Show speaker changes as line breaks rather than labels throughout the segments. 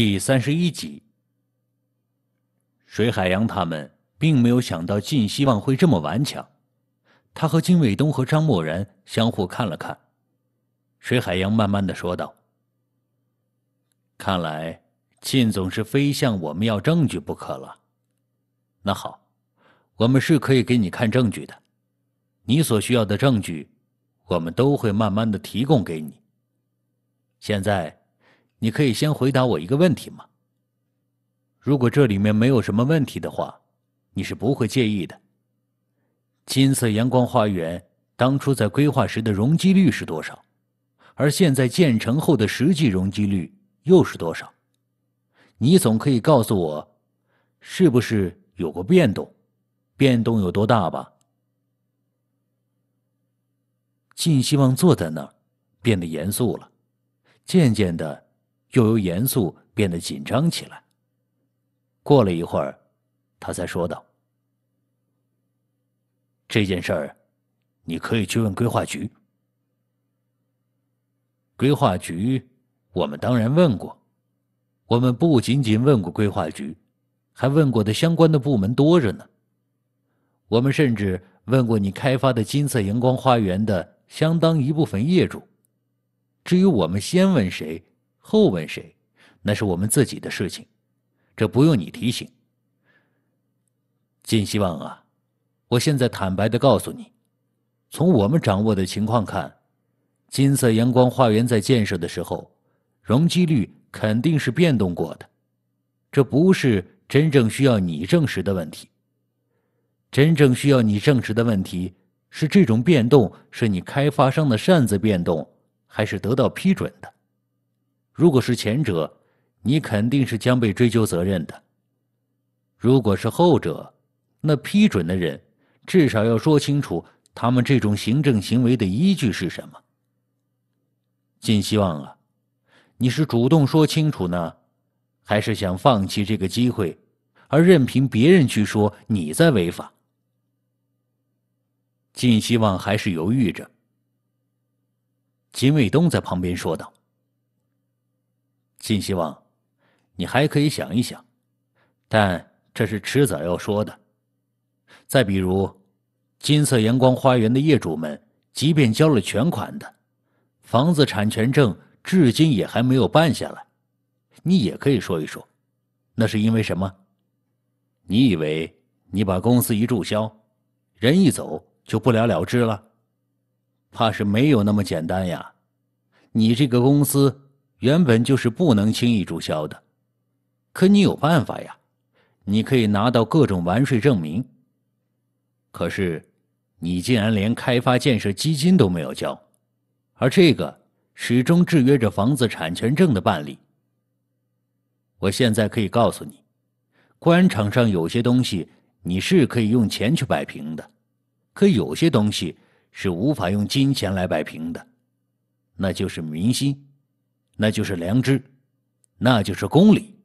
第三十一集，水海洋他们并没有想到靳希望会这么顽强，他和金伟东和张默然相互看了看，水海洋慢慢的说道：“看来靳总是非向我们要证据不可了，那好，我们是可以给你看证据的，你所需要的证据，我们都会慢慢的提供给你。现在。”你可以先回答我一个问题吗？如果这里面没有什么问题的话，你是不会介意的。金色阳光花园当初在规划时的容积率是多少？而现在建成后的实际容积率又是多少？你总可以告诉我，是不是有过变动？变动有多大吧？靳希望坐在那儿，变得严肃了，渐渐的。又由严肃变得紧张起来。过了一会儿，他才说道：“这件事儿，你可以去问规划局。规划局，我们当然问过。我们不仅仅问过规划局，还问过的相关的部门多着呢。我们甚至问过你开发的金色荧光花园的相当一部分业主。至于我们先问谁？”后问谁？那是我们自己的事情，这不用你提醒。金希望啊，我现在坦白的告诉你，从我们掌握的情况看，金色阳光花园在建设的时候，容积率肯定是变动过的。这不是真正需要你证实的问题。真正需要你证实的问题是，这种变动是你开发商的擅自变动，还是得到批准的？如果是前者，你肯定是将被追究责任的；如果是后者，那批准的人至少要说清楚他们这种行政行为的依据是什么。靳希望啊，你是主动说清楚呢，还是想放弃这个机会，而任凭别人去说你在违法？靳希望还是犹豫着。秦卫东在旁边说道。尽希望，你还可以想一想，但这是迟早要说的。再比如，金色阳光花园的业主们，即便交了全款的，房子产权证至今也还没有办下来，你也可以说一说，那是因为什么？你以为你把公司一注销，人一走就不了了之了？怕是没有那么简单呀！你这个公司。原本就是不能轻易注销的，可你有办法呀！你可以拿到各种完税证明。可是，你竟然连开发建设基金都没有交，而这个始终制约着房子产权证的办理。我现在可以告诉你，官场上有些东西你是可以用钱去摆平的，可有些东西是无法用金钱来摆平的，那就是民心。那就是良知，那就是公理。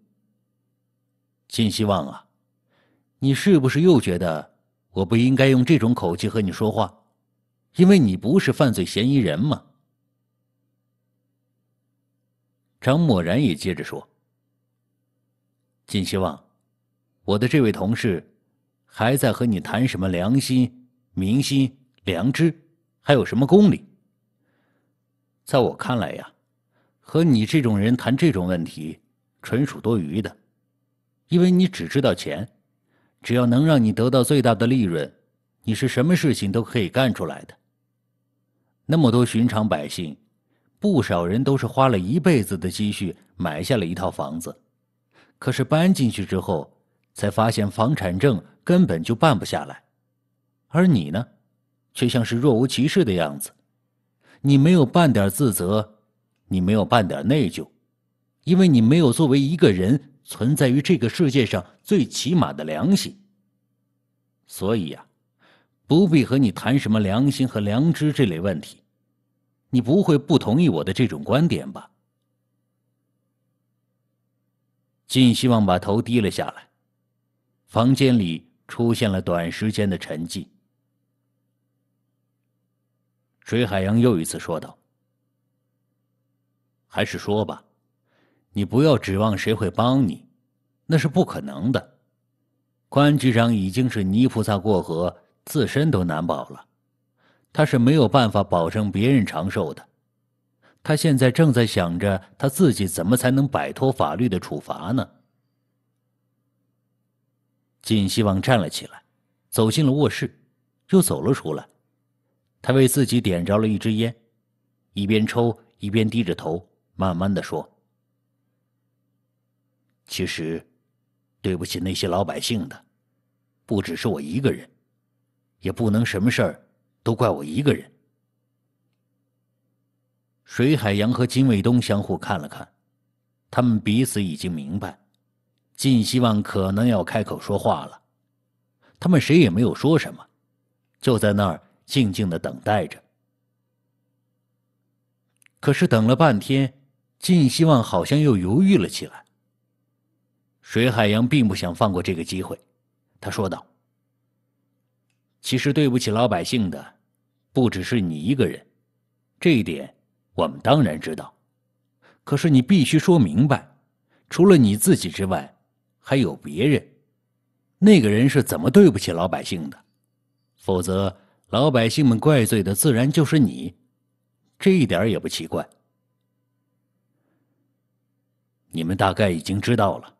金希望啊，你是不是又觉得我不应该用这种口气和你说话？因为你不是犯罪嫌疑人嘛。张默然也接着说：“金希望，我的这位同事还在和你谈什么良心、民心、良知，还有什么公理？在我看来呀。”和你这种人谈这种问题，纯属多余的，因为你只知道钱，只要能让你得到最大的利润，你是什么事情都可以干出来的。那么多寻常百姓，不少人都是花了一辈子的积蓄买下了一套房子，可是搬进去之后才发现房产证根本就办不下来，而你呢，却像是若无其事的样子，你没有半点自责。你没有半点内疚，因为你没有作为一个人存在于这个世界上最起码的良心。所以呀，不必和你谈什么良心和良知这类问题。你不会不同意我的这种观点吧？靳希望把头低了下来，房间里出现了短时间的沉寂。水海洋又一次说道。还是说吧，你不要指望谁会帮你，那是不可能的。关局长已经是泥菩萨过河，自身都难保了，他是没有办法保证别人长寿的。他现在正在想着他自己怎么才能摆脱法律的处罚呢。靳西望站了起来，走进了卧室，又走了出来，他为自己点着了一支烟，一边抽一边低着头。慢慢的说：“其实，对不起那些老百姓的，不只是我一个人，也不能什么事儿都怪我一个人。”水海洋和金卫东相互看了看，他们彼此已经明白，靳希望可能要开口说话了，他们谁也没有说什么，就在那儿静静的等待着。可是等了半天。靳希望好像又犹豫了起来。水海洋并不想放过这个机会，他说道：“其实对不起老百姓的，不只是你一个人，这一点我们当然知道。可是你必须说明白，除了你自己之外，还有别人。那个人是怎么对不起老百姓的？否则，老百姓们怪罪的自然就是你，这一点也不奇怪。”你们大概已经知道了，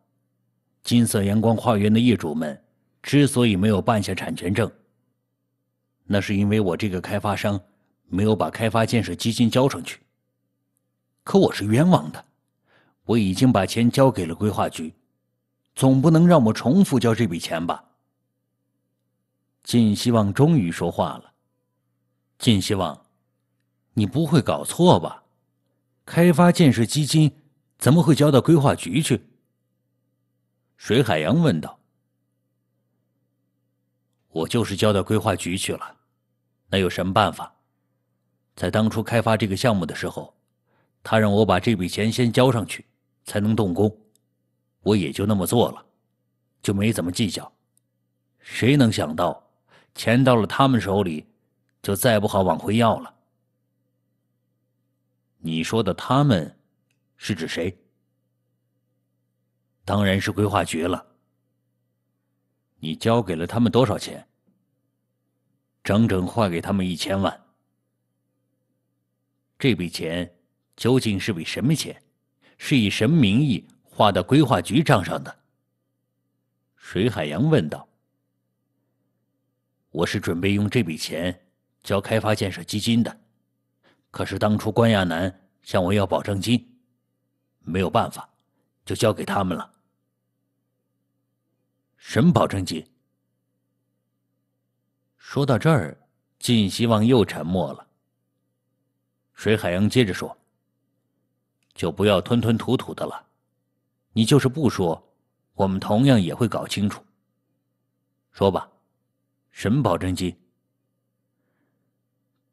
金色阳光花园的业主们之所以没有办下产权证，那是因为我这个开发商没有把开发建设基金交上去。可我是冤枉的，我已经把钱交给了规划局，总不能让我重复交这笔钱吧？靳希望终于说话了：“靳希望，你不会搞错吧？开发建设基金。”怎么会交到规划局去？水海洋问道。我就是交到规划局去了，那有什么办法？在当初开发这个项目的时候，他让我把这笔钱先交上去，才能动工，我也就那么做了，就没怎么计较。谁能想到钱到了他们手里，就再不好往回要了？你说的他们？是指谁？当然是规划局了。你交给了他们多少钱？整整划给他们一千万。这笔钱究竟是笔什么钱？是以什么名义划到规划局账上的？水海洋问道。我是准备用这笔钱交开发建设基金的，可是当初关亚南向我要保证金。没有办法，就交给他们了。什么保证金？说到这儿，靳希望又沉默了。水海洋接着说：“就不要吞吞吐吐的了，你就是不说，我们同样也会搞清楚。说吧，什么保证金？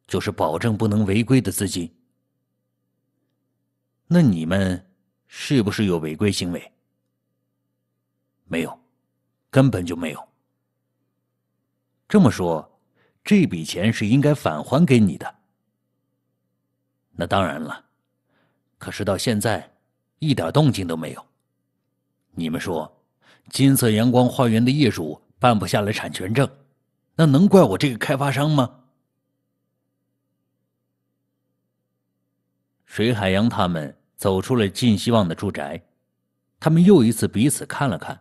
就是保证不能违规的资金。那你们？”是不是有违规行为？没有，根本就没有。这么说，这笔钱是应该返还给你的。那当然了，可是到现在一点动静都没有。你们说，金色阳光花园的业主办不下来产权证，那能怪我这个开发商吗？水海洋他们。走出了靳希望的住宅，他们又一次彼此看了看，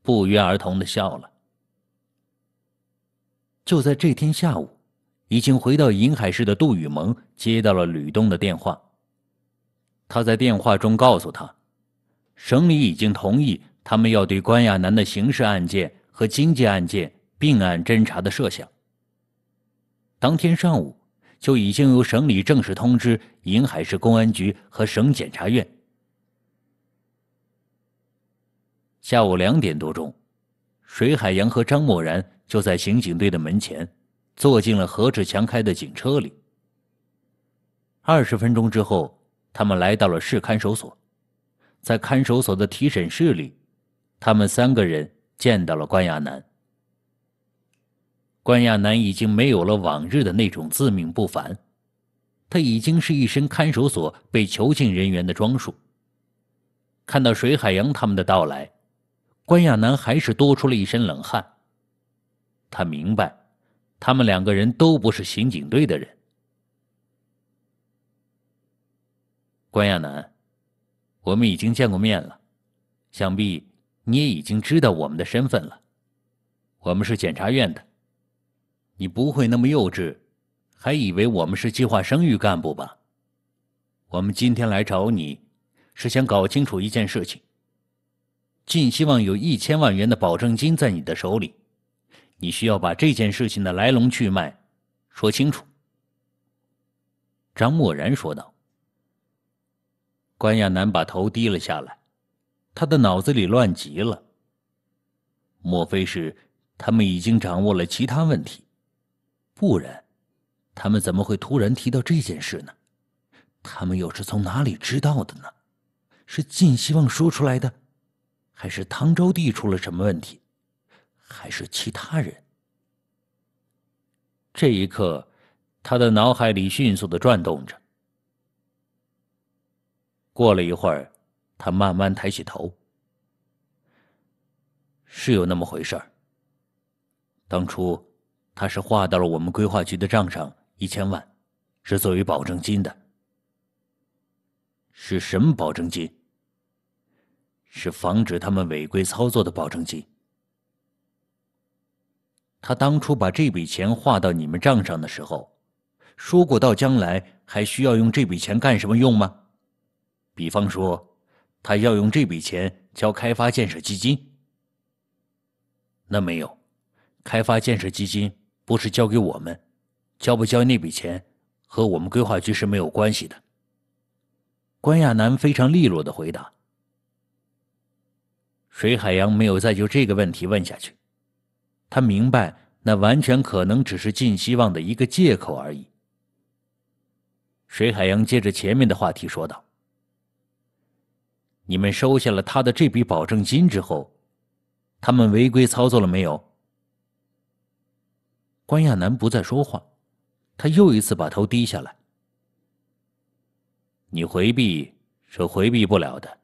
不约而同的笑了。就在这天下午，已经回到银海市的杜雨萌接到了吕东的电话。他在电话中告诉他，省里已经同意他们要对关亚楠的刑事案件和经济案件并案侦查的设想。当天上午。就已经由省里正式通知银海市公安局和省检察院。下午两点多钟，水海洋和张默然就在刑警队的门前坐进了何志强开的警车里。二十分钟之后，他们来到了市看守所，在看守所的提审室里，他们三个人见到了关亚男。关亚楠已经没有了往日的那种自命不凡，他已经是一身看守所被囚禁人员的装束。看到水海洋他们的到来，关亚楠还是多出了一身冷汗。他明白，他们两个人都不是刑警队的人。关亚楠，我们已经见过面了，想必你也已经知道我们的身份了，我们是检察院的。你不会那么幼稚，还以为我们是计划生育干部吧？我们今天来找你，是想搞清楚一件事情。靳希望有一千万元的保证金在你的手里，你需要把这件事情的来龙去脉说清楚。”张默然说道。关亚楠把头低了下来，他的脑子里乱极了。莫非是他们已经掌握了其他问题？不然，他们怎么会突然提到这件事呢？他们又是从哪里知道的呢？是靳希望说出来的，还是唐招帝出了什么问题，还是其他人？这一刻，他的脑海里迅速的转动着。过了一会儿，他慢慢抬起头。是有那么回事儿。当初。他是划到了我们规划局的账上一千万，是作为保证金的。是什么保证金？是防止他们违规操作的保证金。他当初把这笔钱划到你们账上的时候，说过到将来还需要用这笔钱干什么用吗？比方说，他要用这笔钱交开发建设基金？那没有，开发建设基金。不是交给我们，交不交那笔钱和我们规划局是没有关系的。”关亚楠非常利落的回答。水海洋没有再就这个问题问下去，他明白那完全可能只是尽希望的一个借口而已。水海洋接着前面的话题说道：“你们收下了他的这笔保证金之后，他们违规操作了没有？”关亚楠不再说话，他又一次把头低下来。你回避是回避不了的，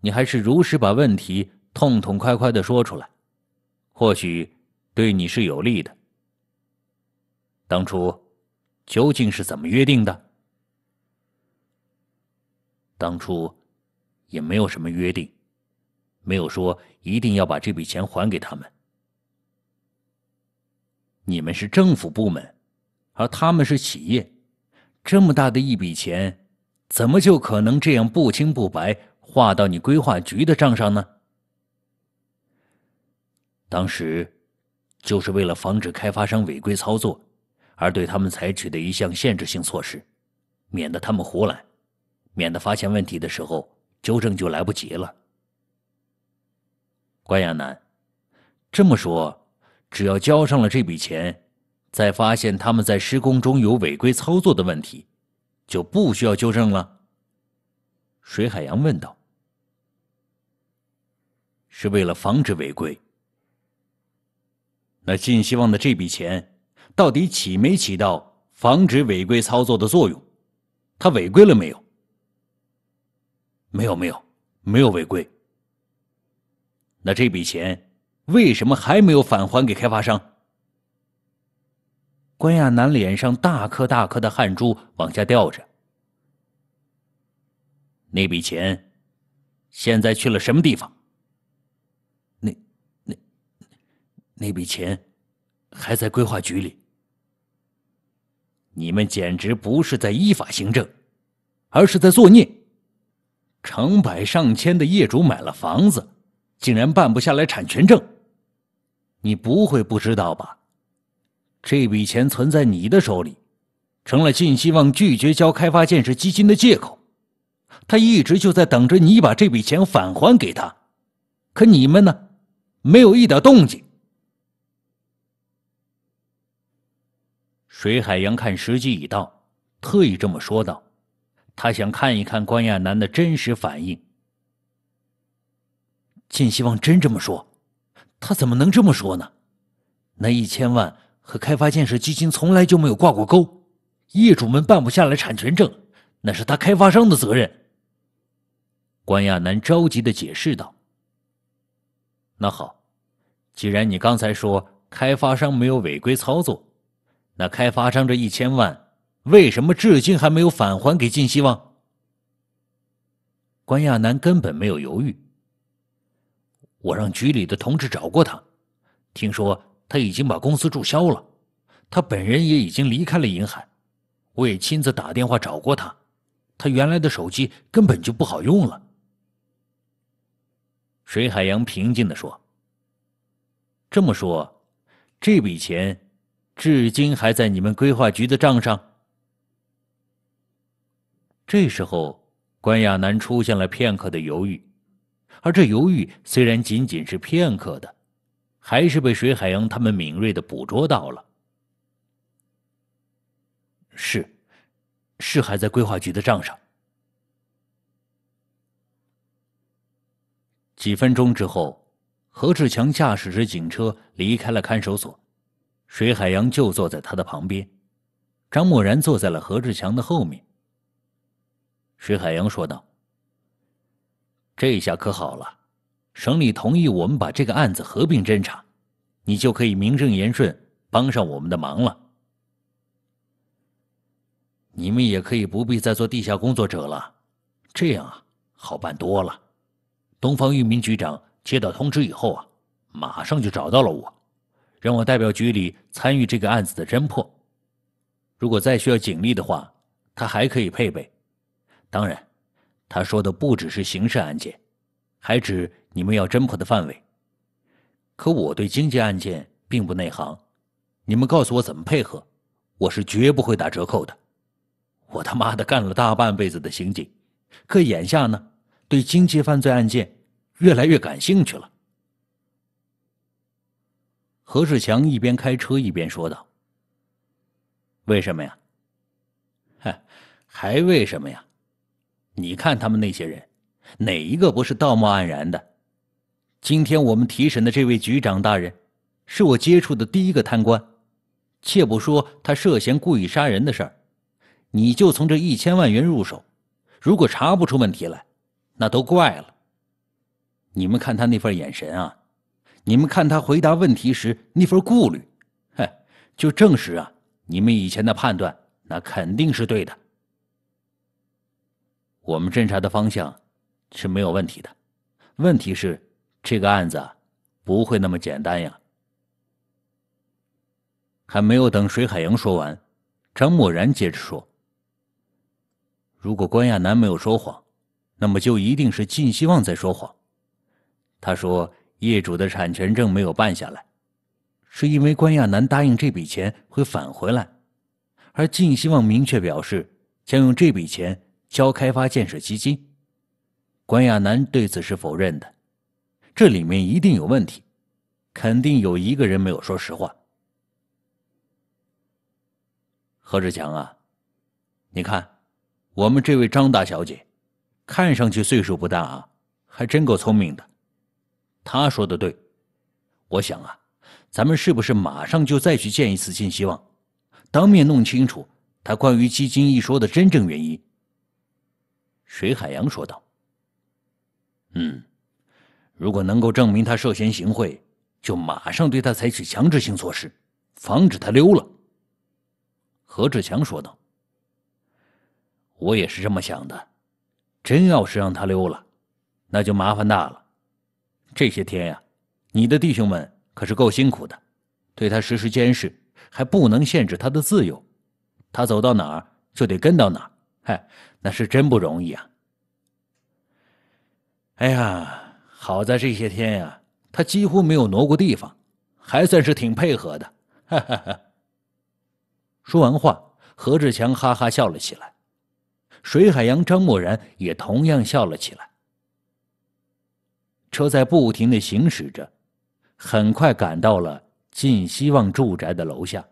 你还是如实把问题痛痛快快的说出来，或许对你是有利的。当初究竟是怎么约定的？当初也没有什么约定，没有说一定要把这笔钱还给他们。你们是政府部门，而他们是企业，这么大的一笔钱，怎么就可能这样不清不白划到你规划局的账上呢？当时，就是为了防止开发商违规操作，而对他们采取的一项限制性措施，免得他们胡来，免得发现问题的时候纠正就来不及了。关亚楠，这么说。只要交上了这笔钱，再发现他们在施工中有违规操作的问题，就不需要纠正了。水海洋问道：“是为了防止违规？”那靳希望的这笔钱到底起没起到防止违规操作的作用？他违规了没有？没有，没有，没有违规。那这笔钱？为什么还没有返还给开发商？关亚楠脸上大颗大颗的汗珠往下掉着。那笔钱现在去了什么地方？那、那、那笔钱还在规划局里。你们简直不是在依法行政，而是在作孽。成百上千的业主买了房子，竟然办不下来产权证。你不会不知道吧？这笔钱存在你的手里，成了靳希望拒绝交开发建设基金的借口。他一直就在等着你把这笔钱返还给他。可你们呢？没有一点动静。水海洋看时机已到，特意这么说道。他想看一看关亚楠的真实反应。靳希望真这么说？他怎么能这么说呢？那一千万和开发建设基金从来就没有挂过钩，业主们办不下来产权证，那是他开发商的责任。关亚楠着急的解释道：“那好，既然你刚才说开发商没有违规操作，那开发商这一千万为什么至今还没有返还给靳希望？”关亚楠根本没有犹豫。我让局里的同志找过他，听说他已经把公司注销了，他本人也已经离开了银海。我也亲自打电话找过他，他原来的手机根本就不好用了。水海洋平静的说：“这么说，这笔钱至今还在你们规划局的账上？”这时候，关亚楠出现了片刻的犹豫。而这犹豫虽然仅仅是片刻的，还是被水海洋他们敏锐的捕捉到了。是，是还在规划局的账上。几分钟之后，何志强驾驶着警车离开了看守所，水海洋就坐在他的旁边，张默然坐在了何志强的后面。水海洋说道。这下可好了，省里同意我们把这个案子合并侦查，你就可以名正言顺帮上我们的忙了。你们也可以不必再做地下工作者了，这样啊，好办多了。东方玉明局长接到通知以后啊，马上就找到了我，让我代表局里参与这个案子的侦破。如果再需要警力的话，他还可以配备。当然。他说的不只是刑事案件，还指你们要侦破的范围。可我对经济案件并不内行，你们告诉我怎么配合，我是绝不会打折扣的。我他妈的干了大半辈子的刑警，可眼下呢，对经济犯罪案件越来越感兴趣了。何世强一边开车一边说道：“为什么呀？嗨，还为什么呀？”你看他们那些人，哪一个不是道貌岸然的？今天我们提审的这位局长大人，是我接触的第一个贪官。且不说他涉嫌故意杀人的事儿，你就从这一千万元入手。如果查不出问题来，那都怪了。你们看他那份眼神啊，你们看他回答问题时那份顾虑，哼，就证实啊，你们以前的判断那肯定是对的。我们侦查的方向是没有问题的，问题是这个案子不会那么简单呀。还没有等水海洋说完，张默然接着说：“如果关亚楠没有说谎，那么就一定是靳希望在说谎。他说业主的产权证没有办下来，是因为关亚楠答应这笔钱会返回来，而靳希望明确表示将用这笔钱。”交开发建设基金，关亚楠对此是否认的，这里面一定有问题，肯定有一个人没有说实话。何志强啊，你看，我们这位张大小姐，看上去岁数不大啊，还真够聪明的。她说的对，我想啊，咱们是不是马上就再去见一次金希望，当面弄清楚他关于基金一说的真正原因？水海洋说道：“嗯，如果能够证明他涉嫌行贿，就马上对他采取强制性措施，防止他溜了。”何志强说道：“我也是这么想的，真要是让他溜了，那就麻烦大了。这些天呀，你的弟兄们可是够辛苦的，对他实施监视，还不能限制他的自由，他走到哪儿就得跟到哪儿。”哎，那是真不容易啊！哎呀，好在这些天呀，他几乎没有挪过地方，还算是挺配合的。说完话，何志强哈哈笑了起来，水海洋、张默然也同样笑了起来。车在不停的行驶着，很快赶到了晋希望住宅的楼下。